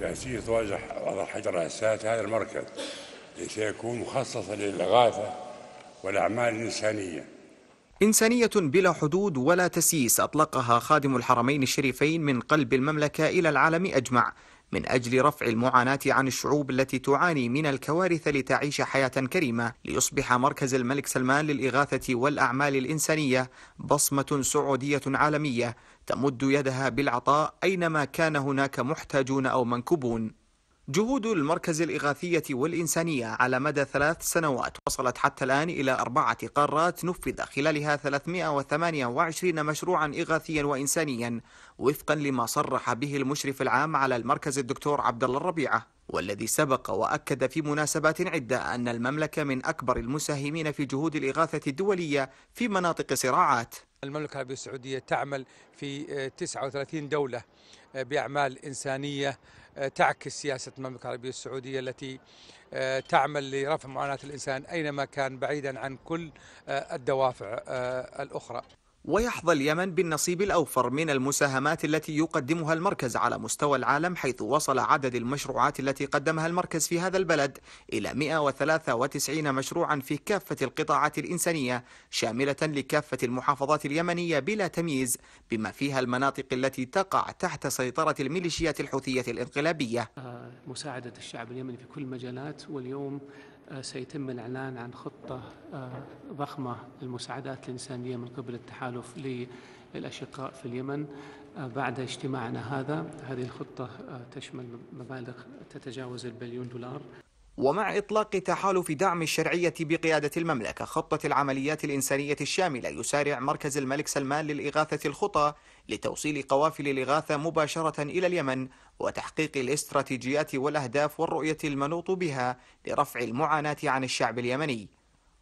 تأسيس وضع حجر أساس هذا المركز لسيكون مخصصا للإغاثة والأعمال الإنسانية إنسانية بلا حدود ولا تسييس أطلقها خادم الحرمين الشريفين من قلب المملكة إلى العالم أجمع من أجل رفع المعاناة عن الشعوب التي تعاني من الكوارث لتعيش حياة كريمة ليصبح مركز الملك سلمان للإغاثة والأعمال الإنسانية بصمة سعودية عالمية تمد يدها بالعطاء أينما كان هناك محتاجون أو منكوبون جهود المركز الإغاثية والإنسانية على مدى ثلاث سنوات وصلت حتى الآن إلى أربعة قارات نفذ خلالها 328 مشروعا إغاثيا وإنسانيا وفقا لما صرح به المشرف العام على المركز الدكتور عبد الله الربيعة والذي سبق وأكد في مناسبات عدة أن المملكة من أكبر المساهمين في جهود الإغاثة الدولية في مناطق صراعات المملكة العربية السعودية تعمل في 39 آه، دولة آه، بأعمال إنسانية آه، تعكس سياسة المملكة العربية السعودية التي تعمل لرفع معاناة الإنسان أينما كان بعيدا عن كل الدوافع الأخرى ويحظى اليمن بالنصيب الأوفر من المساهمات التي يقدمها المركز على مستوى العالم حيث وصل عدد المشروعات التي قدمها المركز في هذا البلد إلى 193 مشروعا في كافة القطاعات الإنسانية شاملة لكافة المحافظات اليمنية بلا تمييز بما فيها المناطق التي تقع تحت سيطرة الميليشيات الحوثية الانقلابية مساعدة الشعب اليمني في كل المجالات واليوم آه، سيتم الإعلان عن خطة آه، ضخمة للمساعدات الإنسانية من قبل التحالف للأشقاء في اليمن آه، بعد اجتماعنا هذا هذه الخطة تشمل مبالغ تتجاوز البليون دولار ومع إطلاق تحالف دعم الشرعية بقيادة المملكة خطة العمليات الإنسانية الشاملة يسارع مركز الملك سلمان للإغاثة الخطى لتوصيل قوافل الإغاثة مباشرة إلى اليمن وتحقيق الاستراتيجيات والأهداف والرؤية المنوط بها لرفع المعاناة عن الشعب اليمني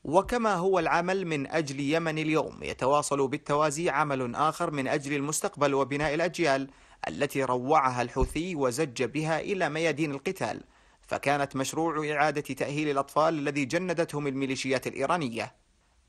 وكما هو العمل من أجل يمن اليوم يتواصل بالتوازي عمل آخر من أجل المستقبل وبناء الأجيال التي روعها الحوثي وزج بها إلى ميادين القتال فكانت مشروع إعادة تأهيل الأطفال الذي جندتهم الميليشيات الإيرانية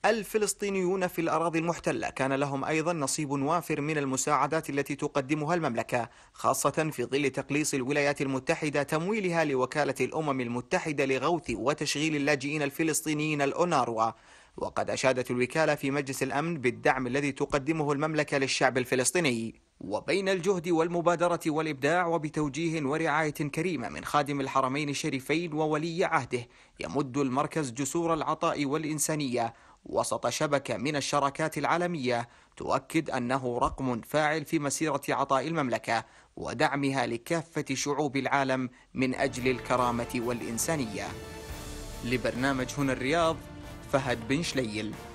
الفلسطينيون في الأراضي المحتلة كان لهم أيضا نصيب وافر من المساعدات التي تقدمها المملكة خاصة في ظل تقليص الولايات المتحدة تمويلها لوكالة الأمم المتحدة لغوث وتشغيل اللاجئين الفلسطينيين الأوناروا وقد أشادت الوكالة في مجلس الأمن بالدعم الذي تقدمه المملكة للشعب الفلسطيني وبين الجهد والمبادرة والإبداع وبتوجيه ورعاية كريمة من خادم الحرمين الشريفين وولي عهده يمد المركز جسور العطاء والإنسانية وسط شبكة من الشراكات العالمية تؤكد أنه رقم فاعل في مسيرة عطاء المملكة ودعمها لكافة شعوب العالم من أجل الكرامة والإنسانية لبرنامج هنا الرياض فهد بن شليل